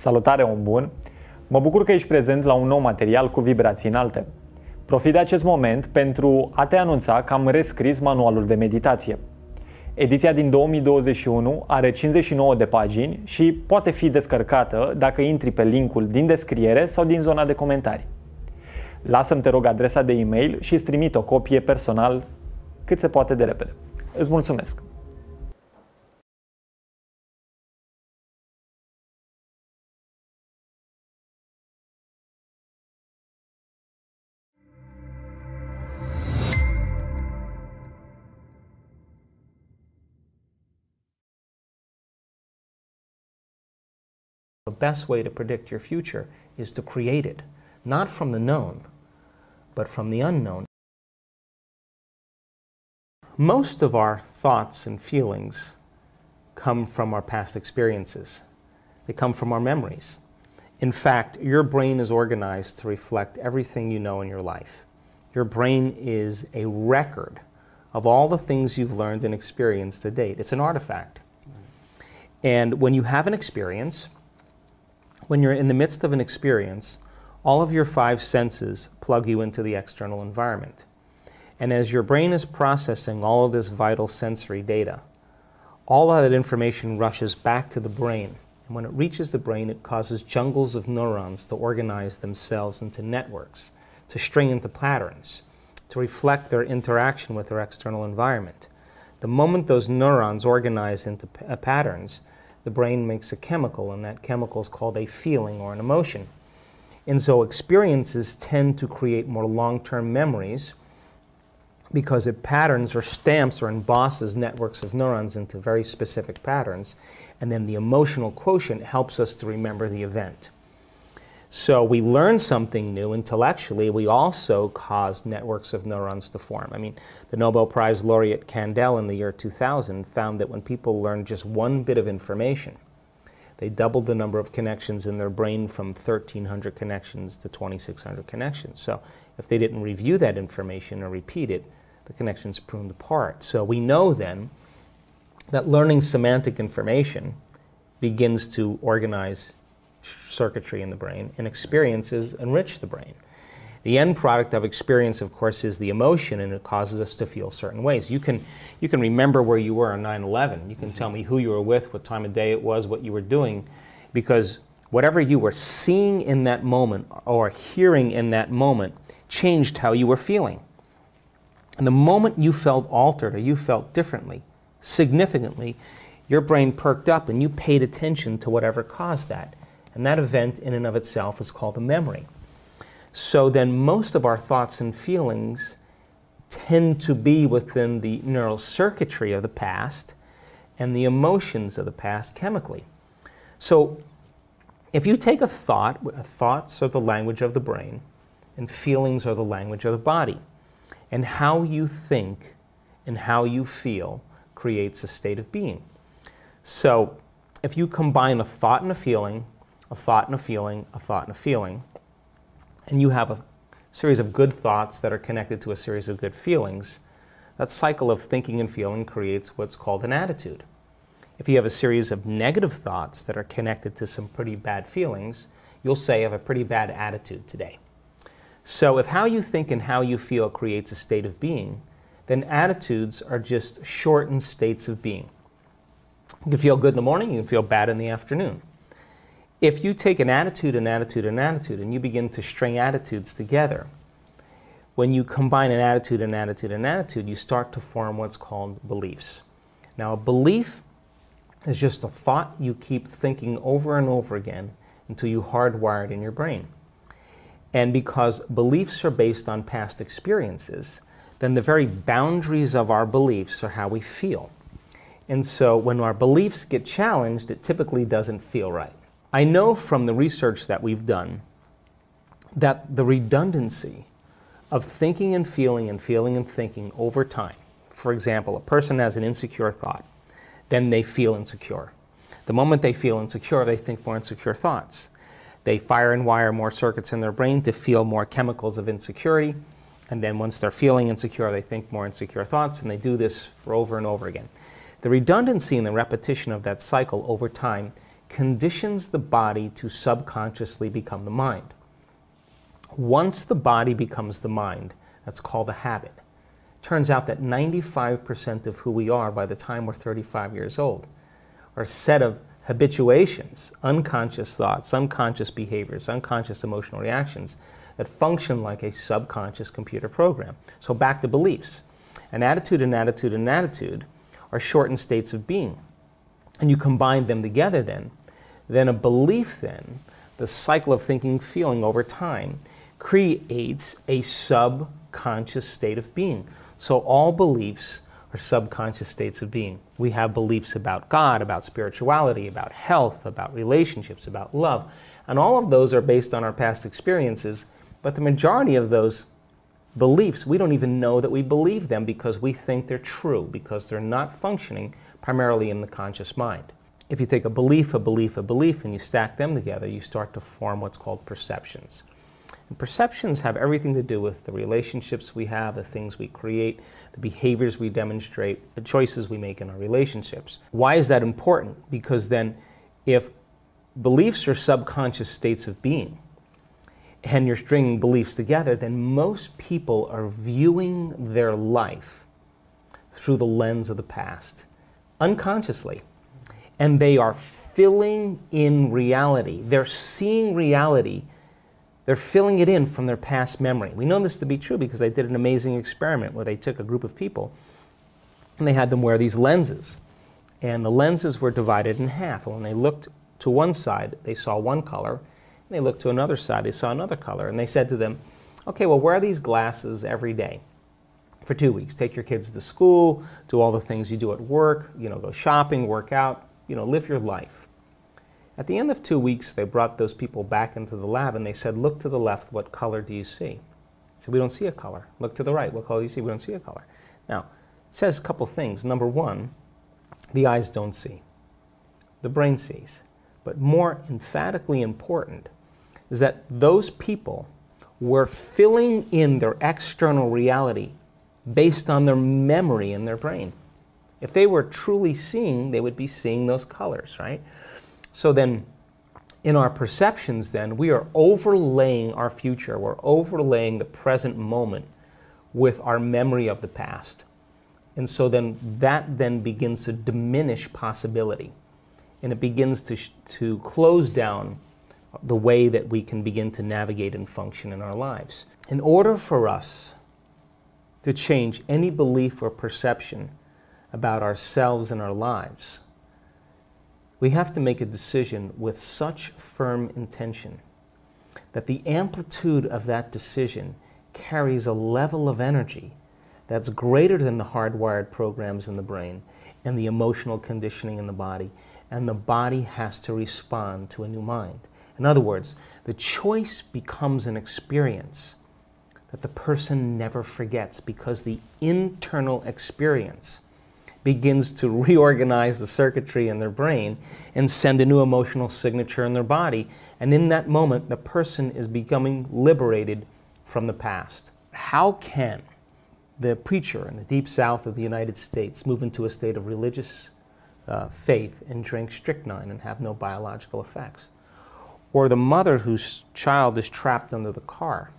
Salutare, om bun! Mă bucur că ești prezent la un nou material cu vibrații înalte. Profit de acest moment pentru a te anunța că am rescris manualul de meditație. Ediția din 2021 are 59 de pagini și poate fi descărcată dacă intri pe linkul din descriere sau din zona de comentarii. Lasă-mi, te rog, adresa de e-mail și îți trimit o copie personal cât se poate de repede. Îți mulțumesc! best way to predict your future is to create it, not from the known, but from the unknown. Most of our thoughts and feelings come from our past experiences. They come from our memories. In fact, your brain is organized to reflect everything you know in your life. Your brain is a record of all the things you've learned and experienced to date. It's an artifact. And when you have an experience, when you're in the midst of an experience, all of your five senses plug you into the external environment. And as your brain is processing all of this vital sensory data, all of that information rushes back to the brain. And when it reaches the brain, it causes jungles of neurons to organize themselves into networks, to string into patterns, to reflect their interaction with their external environment. The moment those neurons organize into uh, patterns, the brain makes a chemical, and that chemical is called a feeling or an emotion. And so experiences tend to create more long term memories because it patterns or stamps or embosses networks of neurons into very specific patterns. And then the emotional quotient helps us to remember the event. So we learn something new intellectually. We also cause networks of neurons to form. I mean, the Nobel Prize laureate Kandel in the year 2000 found that when people learn just one bit of information, they doubled the number of connections in their brain from 1,300 connections to 2,600 connections. So if they didn't review that information or repeat it, the connections pruned apart. So we know then that learning semantic information begins to organize circuitry in the brain, and experiences enrich the brain. The end product of experience, of course, is the emotion, and it causes us to feel certain ways. You can, you can remember where you were on 9 11. You can mm-hmm. tell me who you were with, what time of day it was, what you were doing, because whatever you were seeing in that moment or hearing in that moment changed how you were feeling. And the moment you felt altered or you felt differently, significantly, your brain perked up and you paid attention to whatever caused that. And that event, in and of itself, is called a memory. So then, most of our thoughts and feelings tend to be within the neural circuitry of the past and the emotions of the past chemically. So, if you take a thought, thoughts are the language of the brain, and feelings are the language of the body. And how you think and how you feel creates a state of being. So, if you combine a thought and a feeling, a thought and a feeling, a thought and a feeling. And you have a series of good thoughts that are connected to a series of good feelings. That cycle of thinking and feeling creates what's called an attitude. If you have a series of negative thoughts that are connected to some pretty bad feelings, you'll say, I have a pretty bad attitude today. So if how you think and how you feel creates a state of being, then attitudes are just shortened states of being. You can feel good in the morning, you can feel bad in the afternoon. If you take an attitude, an attitude, an attitude, and you begin to string attitudes together, when you combine an attitude, an attitude, an attitude, you start to form what's called beliefs. Now, a belief is just a thought you keep thinking over and over again until you hardwire it in your brain. And because beliefs are based on past experiences, then the very boundaries of our beliefs are how we feel. And so when our beliefs get challenged, it typically doesn't feel right. I know from the research that we've done that the redundancy of thinking and feeling and feeling and thinking over time. For example, a person has an insecure thought, then they feel insecure. The moment they feel insecure, they think more insecure thoughts. They fire and wire more circuits in their brain to feel more chemicals of insecurity. And then once they're feeling insecure, they think more insecure thoughts, and they do this for over and over again. The redundancy and the repetition of that cycle over time conditions the body to subconsciously become the mind. Once the body becomes the mind, that's called a habit. Turns out that 95% of who we are by the time we're 35 years old are a set of habituations, unconscious thoughts, unconscious behaviors, unconscious emotional reactions that function like a subconscious computer program. So back to beliefs. An attitude, an attitude, an attitude are shortened states of being. And you combine them together then, then a belief then, the cycle of thinking, feeling over time, creates a subconscious state of being. So all beliefs are subconscious states of being. We have beliefs about God, about spirituality, about health, about relationships, about love. And all of those are based on our past experiences, but the majority of those beliefs, we don't even know that we believe them because we think they're true, because they're not functioning primarily in the conscious mind if you take a belief, a belief, a belief, and you stack them together, you start to form what's called perceptions. And perceptions have everything to do with the relationships we have, the things we create, the behaviors we demonstrate, the choices we make in our relationships. Why is that important? Because then, if beliefs are subconscious states of being, and you're stringing beliefs together, then most people are viewing their life through the lens of the past unconsciously and they are filling in reality. They're seeing reality. They're filling it in from their past memory. We know this to be true because they did an amazing experiment where they took a group of people and they had them wear these lenses. And the lenses were divided in half. And when they looked to one side, they saw one color. And they looked to another side, they saw another color. And they said to them, okay, well, wear these glasses every day for two weeks. Take your kids to school, do all the things you do at work, you know, go shopping, work out you know, live your life. At the end of two weeks, they brought those people back into the lab and they said, look to the left, what color do you see? Said, we don't see a color. Look to the right, what color do you see? We don't see a color. Now, it says a couple things. Number one, the eyes don't see. The brain sees. But more emphatically important is that those people were filling in their external reality based on their memory in their brain. If they were truly seeing, they would be seeing those colors, right? So then, in our perceptions, then, we are overlaying our future. We're overlaying the present moment with our memory of the past. And so then that then begins to diminish possibility. And it begins to, to close down the way that we can begin to navigate and function in our lives. In order for us to change any belief or perception about ourselves and our lives, we have to make a decision with such firm intention that the amplitude of that decision carries a level of energy that's greater than the hardwired programs in the brain and the emotional conditioning in the body, and the body has to respond to a new mind. In other words, the choice becomes an experience that the person never forgets because the internal experience begins to reorganize the circuitry in their brain and send a new emotional signature in their body. And in that moment, the person is becoming liberated from the past. How can the preacher in the deep south of the United States move into a state of religious uh, faith and drink strychnine and have no biological effects? Or the mother whose child is trapped under the car,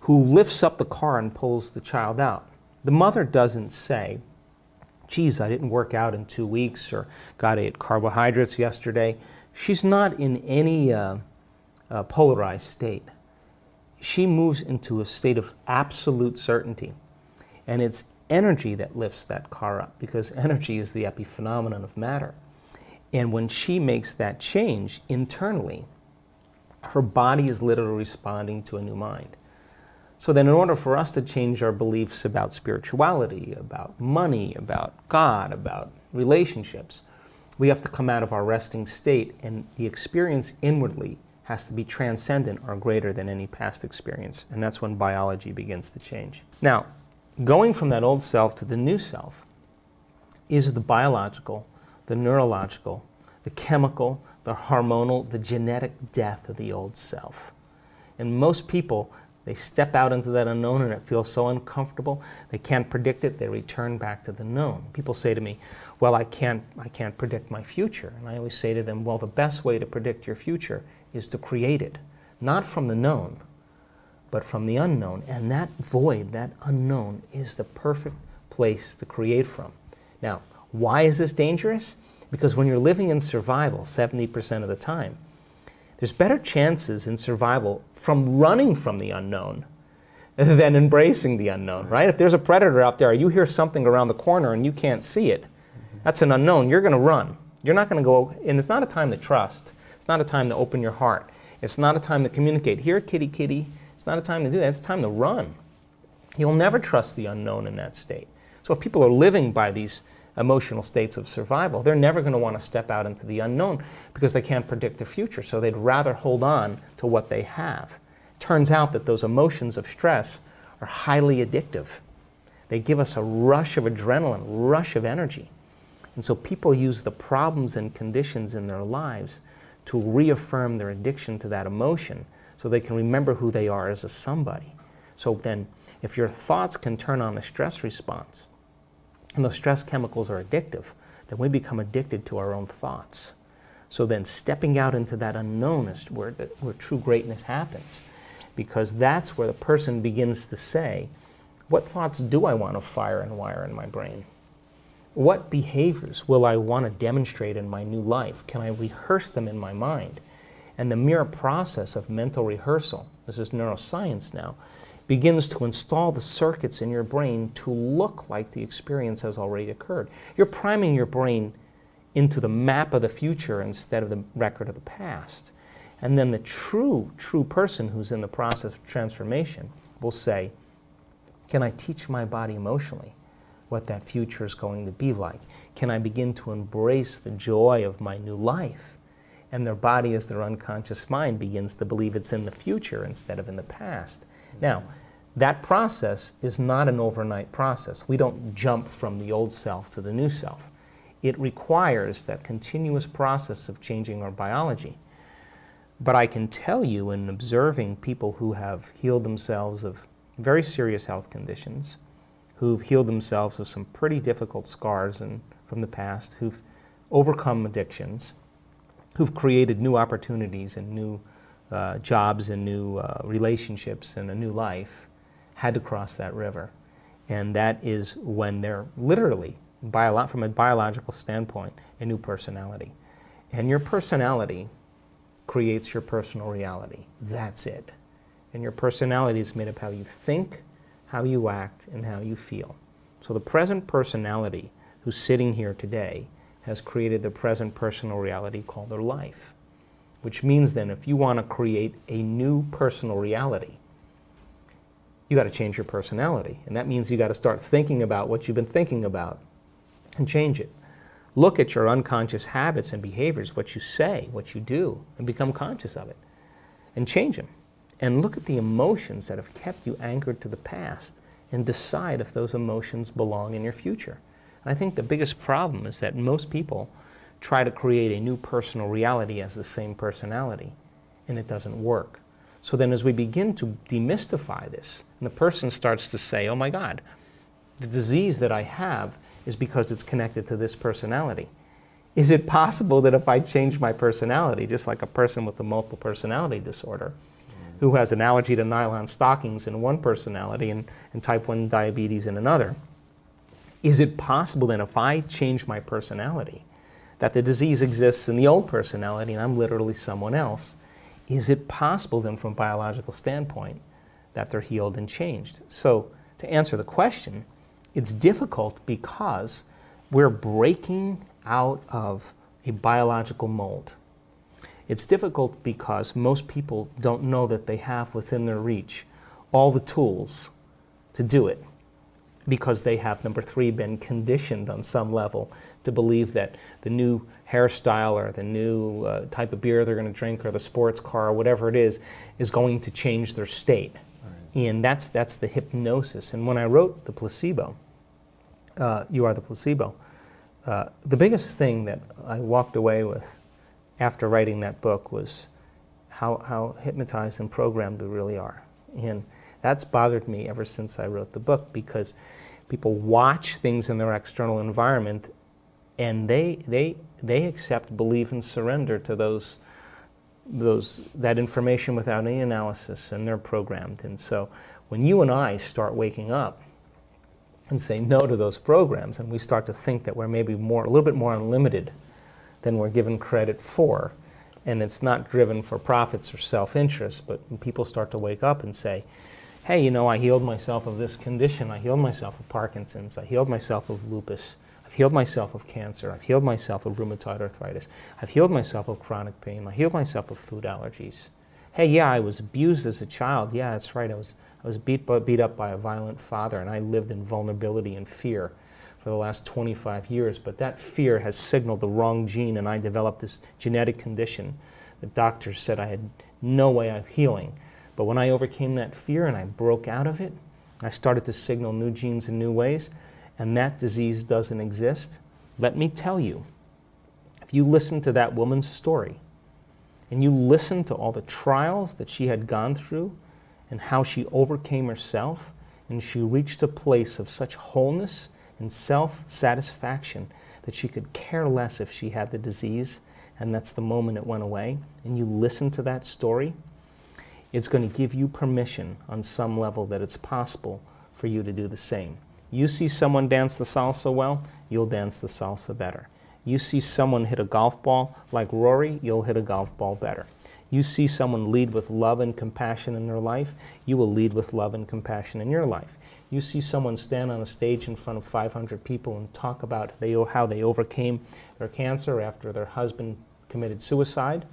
who lifts up the car and pulls the child out. The mother doesn't say, geez, I didn't work out in two weeks or God, I ate carbohydrates yesterday. She's not in any uh, uh, polarized state. She moves into a state of absolute certainty. And it's energy that lifts that car up because energy is the epiphenomenon of matter. And when she makes that change internally, her body is literally responding to a new mind. So then, in order for us to change our beliefs about spirituality, about money, about God, about relationships, we have to come out of our resting state, and the experience inwardly has to be transcendent or greater than any past experience. And that's when biology begins to change. Now, going from that old self to the new self is the biological, the neurological, the chemical, the hormonal, the genetic death of the old self. And most people they step out into that unknown and it feels so uncomfortable. They can't predict it. They return back to the known. People say to me, "Well, I can't I can't predict my future." And I always say to them, "Well, the best way to predict your future is to create it, not from the known, but from the unknown. And that void, that unknown is the perfect place to create from." Now, why is this dangerous? Because when you're living in survival 70% of the time, there's better chances in survival from running from the unknown than embracing the unknown, right? If there's a predator out there, you hear something around the corner and you can't see it, that's an unknown. You're going to run. You're not going to go, and it's not a time to trust. It's not a time to open your heart. It's not a time to communicate. Here, kitty, kitty. It's not a time to do that. It's time to run. You'll never trust the unknown in that state. So if people are living by these emotional states of survival, they're never going to want to step out into the unknown because they can't predict the future. So they'd rather hold on to what they have. turns out that those emotions of stress are highly addictive. They give us a rush of adrenaline, rush of energy. And so people use the problems and conditions in their lives to reaffirm their addiction to that emotion so they can remember who they are as a somebody. So then, if your thoughts can turn on the stress response, and those stress chemicals are addictive, then we become addicted to our own thoughts. So then stepping out into that unknown is where, where true greatness happens, because that's where the person begins to say, what thoughts do I want to fire and wire in my brain? What behaviors will I want to demonstrate in my new life? Can I rehearse them in my mind? And the mere process of mental rehearsal, this is neuroscience now, begins to install the circuits in your brain to look like the experience has already occurred. You're priming your brain into the map of the future instead of the record of the past. And then the true, true person who's in the process of transformation will say, Can I teach my body emotionally what that future is going to be like? Can I begin to embrace the joy of my new life? And their body, as their unconscious mind, begins to believe it's in the future instead of in the past. Now, that process is not an overnight process. We don't jump from the old self to the new self. It requires that continuous process of changing our biology. But I can tell you in observing people who have healed themselves of very serious health conditions, who've healed themselves of some pretty difficult scars and from the past, who've overcome addictions, who've created new opportunities and new uh, jobs and new uh, relationships and a new life, had to cross that river. And that is when they're literally, bio- from a biological standpoint, a new personality. And your personality creates your personal reality. That's it. And your personality is made up how you think, how you act, and how you feel. So the present personality who's sitting here today has created the present personal reality called their life. Which means then, if you want to create a new personal reality, you got to change your personality. And that means you got to start thinking about what you've been thinking about and change it. Look at your unconscious habits and behaviors, what you say, what you do, and become conscious of it and change them. And look at the emotions that have kept you anchored to the past and decide if those emotions belong in your future. And I think the biggest problem is that most people try to create a new personal reality as the same personality, and it doesn't work. So then, as we begin to demystify this, and the person starts to say, Oh my God, the disease that I have is because it's connected to this personality. Is it possible that if I change my personality, just like a person with a multiple personality disorder, who has an allergy to nylon stockings in one personality and, and type 1 diabetes in another, is it possible then if I change my personality, that the disease exists in the old personality and I'm literally someone else, is it possible then from a biological standpoint that they're healed and changed? So to answer the question, it's difficult because we're breaking out of a biological mold. It's difficult because most people don't know that they have within their reach all the tools to do it because they have, number three, been conditioned on some level to believe that the new hairstyle or the new uh, type of beer they're going to drink or the sports car or whatever it is is going to change their state. Right. And that's, that's the hypnosis. And when I wrote The Placebo, uh, You Are the Placebo, uh, the biggest thing that I walked away with after writing that book was how, how hypnotized and programmed we really are. And that's bothered me ever since I wrote the book because people watch things in their external environment and they, they, they accept, believe, and surrender to those, those, that information without any analysis and they're programmed. And so when you and I start waking up and say no to those programs and we start to think that we're maybe more, a little bit more unlimited than we're given credit for, and it's not driven for profits or self interest, but people start to wake up and say, hey, you know, I healed myself of this condition. I healed myself of Parkinson's. I healed myself of lupus. I've healed myself of cancer. I've healed myself of rheumatoid arthritis. I've healed myself of chronic pain. I healed myself of food allergies. Hey, yeah, I was abused as a child. Yeah, that's right. I was, I was beat, beat up by a violent father, and I lived in vulnerability and fear for the last 25 years. But that fear has signaled the wrong gene, and I developed this genetic condition. The doctors said I had no way of healing. But when I overcame that fear and I broke out of it, I started to signal new genes in new ways, and that disease doesn't exist. Let me tell you, if you listen to that woman's story, and you listen to all the trials that she had gone through, and how she overcame herself, and she reached a place of such wholeness and self satisfaction that she could care less if she had the disease, and that's the moment it went away, and you listen to that story, it's going to give you permission on some level that it's possible for you to do the same. You see someone dance the salsa well, you'll dance the salsa better. You see someone hit a golf ball like Rory, you'll hit a golf ball better. You see someone lead with love and compassion in their life, you will lead with love and compassion in your life. You see someone stand on a stage in front of 500 people and talk about they, how they overcame their cancer after their husband committed suicide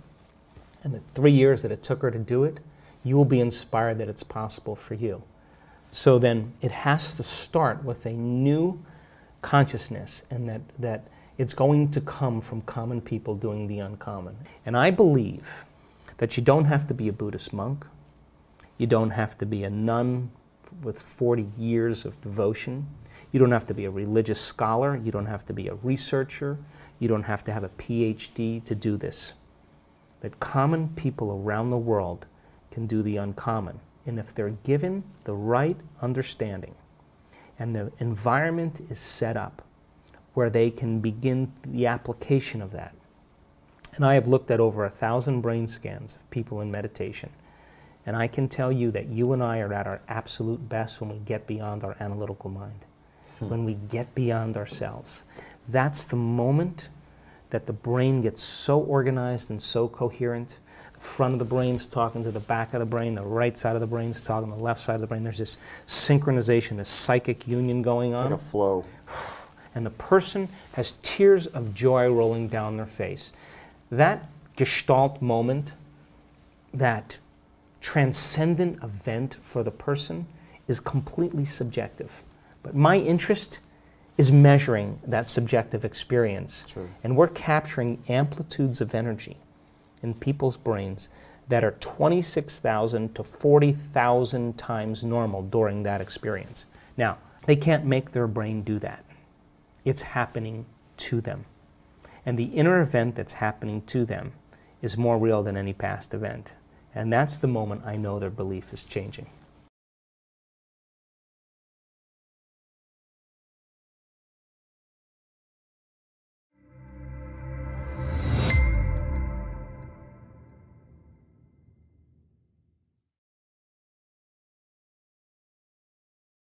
and the three years that it took her to do it, you will be inspired that it's possible for you. So then it has to start with a new consciousness and that, that it's going to come from common people doing the uncommon. And I believe that you don't have to be a Buddhist monk. You don't have to be a nun with 40 years of devotion. You don't have to be a religious scholar. You don't have to be a researcher. You don't have to have a PhD to do this. That common people around the world can do the uncommon. And if they're given the right understanding and the environment is set up where they can begin the application of that. And I have looked at over a thousand brain scans of people in meditation. And I can tell you that you and I are at our absolute best when we get beyond our analytical mind, hmm. when we get beyond ourselves. That's the moment that the brain gets so organized and so coherent front of the brain's talking to the back of the brain, the right side of the brain's talking to the left side of the brain. There's this synchronization, this psychic union going on. Like a flow. And the person has tears of joy rolling down their face. That gestalt moment, that transcendent event for the person is completely subjective. But my interest is measuring that subjective experience. Sure. And we're capturing amplitudes of energy in people's brains that are 26,000 to 40,000 times normal during that experience. Now, they can't make their brain do that. It's happening to them. And the inner event that's happening to them is more real than any past event. And that's the moment I know their belief is changing.